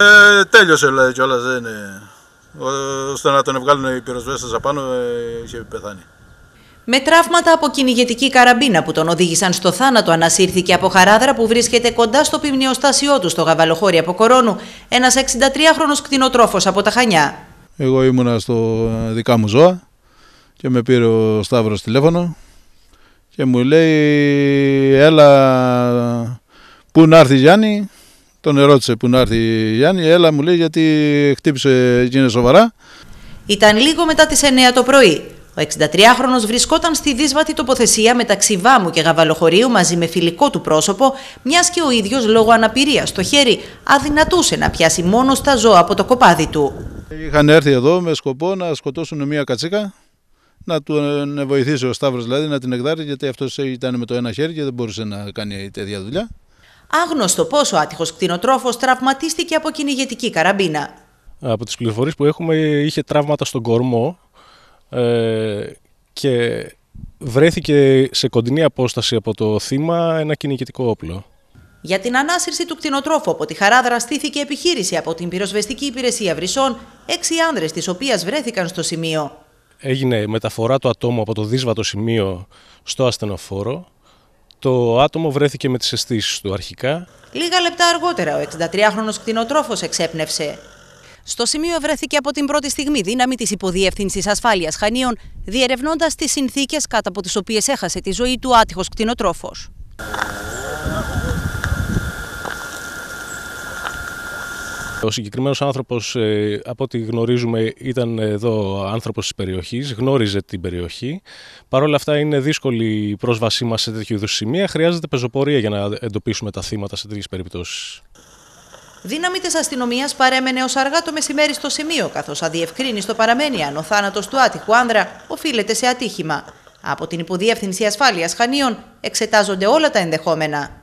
Ε, τέλειωσε λέει, κιόλας, δεν είναι. Ώστε να τον βγάλουν οι πυροσβέστες απάνω, ε, είχε πεθάνει. Με τραύματα από κυνηγετική καραμπίνα που τον οδήγησαν στο θάνατο, ανασύρθηκε από χαράδρα που βρίσκεται κοντά στο πυμνιοστάσιό του στο γαβαλοχώρι από κορώνου, ένας 63χρονο κτηνοτρόφος από τα Χανιά. Εγώ ήμουνα στο δικά μου ζώα και με πήρε ο Σταύρος τηλέφωνο και μου λέει έλα πού να έρθεις Γιάννη τον ερώτησε που να έρθει η Γιάννη, έλα μου λέει γιατί χτύπησε, έγινε σοβαρά. Ήταν λίγο μετά τις 9 το πρωί. Ο 63χρονος βρισκόταν στη δύσβατη τοποθεσία μεταξύ Βάμου και Γαβαλοχωρίου μαζί με φιλικό του πρόσωπο, μιας και ο ίδιος λόγω αναπηρίας στο χέρι αδυνατούσε να πιάσει μόνος τα ζώα από το κοπάδι του. Είχαν έρθει εδώ με σκοπό να σκοτώσουν μια κατσίκα, να του ε, βοηθήσει ο Σταύρος δηλαδή να την εκδάρει, γιατί αυτός ήταν με το ένα χέρι και δεν μπορούσε να κάνει τέτοια δουλειά άγνωστο πόσο άτυχος κτηνοτρόφος τραυματίστηκε από κυνηγετική καραμπίνα. Από τις πληροφορίες που έχουμε, είχε τραύματα στον κορμό ε, και βρέθηκε σε κοντινή απόσταση από το θύμα ένα κυνηγετικό όπλο. Για την ανάσυρση του κτηνοτρόφου από τη χαράδρα στήθηκε επιχείρηση από την πυροσβεστική υπηρεσία Βρυσών, έξι άνδρες τη οποία βρέθηκαν στο σημείο. Έγινε μεταφορά του ατόμου από το δύσβατο σημείο στο ασθενοφόρο το άτομο βρέθηκε με τις αισθήσεις του αρχικά. Λίγα λεπτά αργότερα ο 63χρονος κτηνοτρόφος εξέπνευσε. Στο σημείο βρέθηκε από την πρώτη στιγμή δύναμη της υποδιεύθυνσης ασφάλειας Χανίων, διερευνώντας τις συνθήκες κατά από τις οποίες έχασε τη ζωή του άτυχος κτηνοτρόφος. Ο συγκεκριμένος άνθρωπος, ε, από ό,τι γνωρίζουμε, ήταν εδώ άνθρωπος της περιοχής, γνώριζε την περιοχή. Παρ' όλα αυτά, είναι δύσκολη η πρόσβασή μας σε τέτοιου είδους σημεία. Χρειάζεται πεζοπορία για να εντοπίσουμε τα θύματα σε τέτοιες περιπτώσεις. Δύναμη της αστυνομίας παρέμενε ως αργά το μεσημέρι στο σημείο, καθώς αδιευκρίνηστο παραμένει αν ο θάνατος του άτυχου άνδρα οφείλεται σε ατύχημα. Από την Υποδιεύθυνση Ασφάλειας Χανίων εξετάζονται όλα τα ενδεχόμενα.